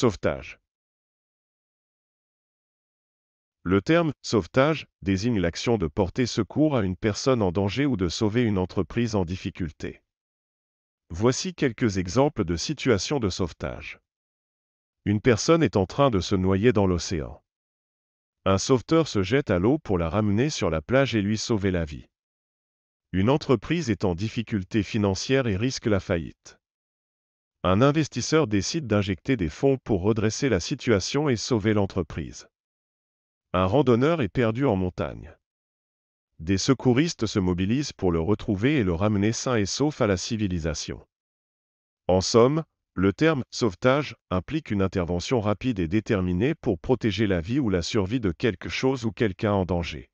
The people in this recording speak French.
Sauvetage. Le terme sauvetage désigne l'action de porter secours à une personne en danger ou de sauver une entreprise en difficulté. Voici quelques exemples de situations de sauvetage. Une personne est en train de se noyer dans l'océan. Un sauveteur se jette à l'eau pour la ramener sur la plage et lui sauver la vie. Une entreprise est en difficulté financière et risque la faillite un investisseur décide d'injecter des fonds pour redresser la situation et sauver l'entreprise. Un randonneur est perdu en montagne. Des secouristes se mobilisent pour le retrouver et le ramener sain et sauf à la civilisation. En somme, le terme sauvetage implique une intervention rapide et déterminée pour protéger la vie ou la survie de quelque chose ou quelqu'un en danger.